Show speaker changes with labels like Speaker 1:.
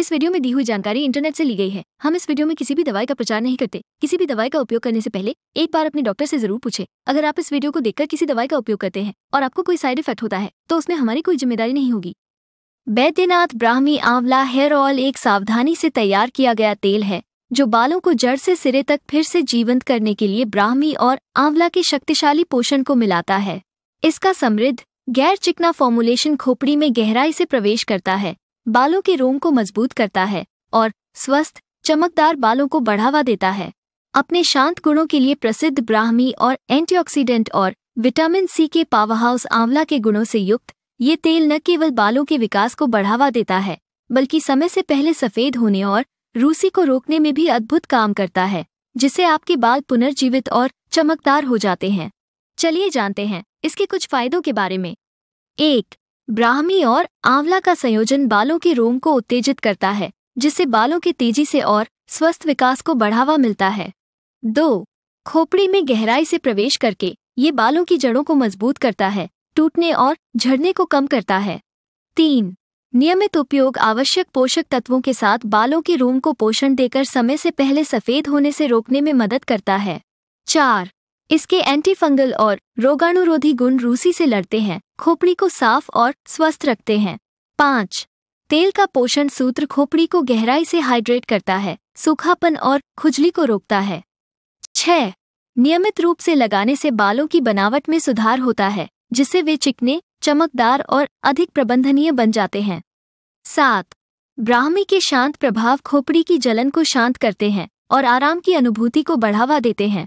Speaker 1: इस वीडियो में दी हुई जानकारी इंटरनेट से ली गई है हम इस वीडियो में किसी भी दवाई का प्रचार नहीं करते किसी भी दवाई का उपयोग करने से पहले एक बार अपने डॉक्टर से जरूर पूछे अगर आप इस वीडियो को देखकर किसी दवाई का उपयोग करते हैं और आपको कोई साइड इफेक्ट होता है तो उसमें हमारी कोई जिम्मेदारी नहीं होगी बैद्यनाथ ब्राह्मी आंवला हेयर ऑयल एक सावधानी से तैयार किया गया तेल है जो बालों को जड़ से सिरे तक फिर से जीवंत करने के लिए ब्राह्मी और आंवला के शक्तिशाली पोषण को मिलाता है इसका समृद्ध गैर चिकना फॉर्मुलेशन खोपड़ी में गहराई से प्रवेश करता है बालों के रोम को मजबूत करता है और स्वस्थ चमकदार बालों को बढ़ावा देता है अपने शांत गुणों के लिए प्रसिद्ध ब्राह्मी और एंटीऑक्सीडेंट और विटामिन सी के पावरहाउस आंवला के गुणों से युक्त ये तेल न केवल बालों के विकास को बढ़ावा देता है बल्कि समय से पहले सफ़ेद होने और रूसी को रोकने में भी अद्भुत काम करता है जिससे आपके बाल पुनर्जीवित और चमकदार हो जाते हैं चलिए जानते हैं इसके कुछ फायदों के बारे में एक ब्राह्मी और आंवला का संयोजन बालों के रोम को उत्तेजित करता है जिससे बालों के तेजी से और स्वस्थ विकास को बढ़ावा मिलता है दो खोपड़ी में गहराई से प्रवेश करके ये बालों की जड़ों को मजबूत करता है टूटने और झड़ने को कम करता है तीन नियमित उपयोग आवश्यक पोषक तत्वों के साथ बालों के रोम को पोषण देकर समय से पहले सफेद होने से रोकने में मदद करता है चार इसके एंटीफंगल और रोगाणुरोधी गुण रूसी से लड़ते हैं खोपड़ी को साफ और स्वस्थ रखते हैं पाँच तेल का पोषण सूत्र खोपड़ी को गहराई से हाइड्रेट करता है सूखापन और खुजली को रोकता है छह नियमित रूप से लगाने से बालों की बनावट में सुधार होता है जिससे वे चिकने चमकदार और अधिक प्रबंधनीय बन जाते हैं सात ब्राह्मी के शांत प्रभाव खोपड़ी की जलन को शांत करते हैं और आराम की अनुभूति को बढ़ावा देते हैं